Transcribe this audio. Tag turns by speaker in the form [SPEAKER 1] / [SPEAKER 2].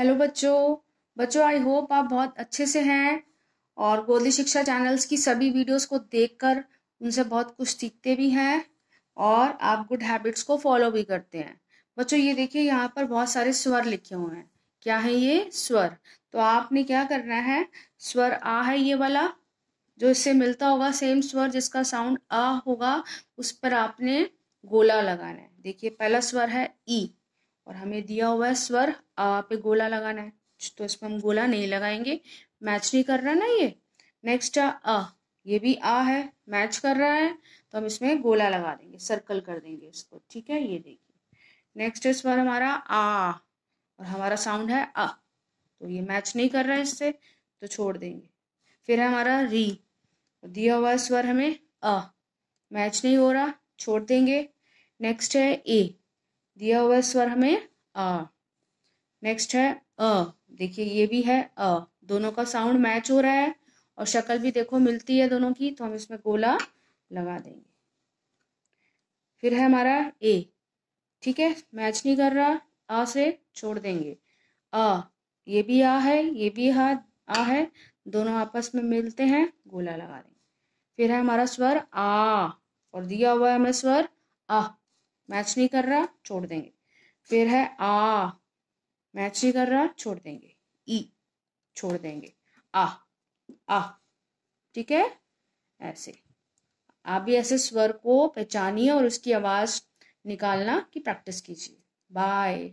[SPEAKER 1] hello बच्चों बच्चों I hope आप बहुत अच्छे से हैं और गोदली शिक्षा चैनल्स की सभी वीडियोस को देखकर उनसे बहुत कुछ सीखते भी हैं और आप गुड हैबिट्स को फॉलो भी करते हैं बच्चों ये देखिए यहाँ पर बहुत सारे स्वर लिखे हुए हैं क्या है ये स्वर तो आपने क्या करना है स्वर आ है ये वाला जो इससे मिलता होगा सेम स्वर जिसका साउंड आ होगा उस पर आपने गोला लगाना है देखिए पहला स्वर है ई और हमें दिया हुआ है स्वर आ पे गोला लगाना है तो इस पर हम गोला नहीं लगाएंगे मैच नहीं कर रहा ना ये नेक्स्ट आ ये भी आ है मैच कर रहा है तो हम इसमें गोला लगा देंगे सर्कल कर देंगे इसको ठीक है ये देखिए नेक्स्ट इस पर हमारा आ और हमारा साउंड है अ तो ये मैच नहीं कर रहा है इससे तो छोड़ देंगे फिर हमारा री दिया हुआ स्वर हमें अ मैच नहीं हो रहा छोड़ देंगे नेक्स्ट है ए दिया हुआ स्वर हमें अ नेक्स्ट है अ देखिए ये भी है अ दोनों का साउंड मैच हो रहा है और शक्ल भी देखो मिलती है दोनों की तो हम इसमें गोला लगा देंगे फिर है हमारा ए ठीक है मैच नहीं कर रहा आ से छोड़ देंगे आ ये भी आ है ये भी हा आ है दोनों आपस में मिलते हैं गोला लगा देंगे फिर है हमारा स्वर आ और दिया हुआ है हमें स्वर आ मैच नहीं कर रहा छोड़ देंगे फिर है आ मैच नहीं कर रहा छोड़ देंगे ई छोड़ देंगे आ आ ठीक है ऐसे आप भी ऐसे स्वर को पहचानिए और उसकी आवाज निकालना की प्रैक्टिस कीजिए बाय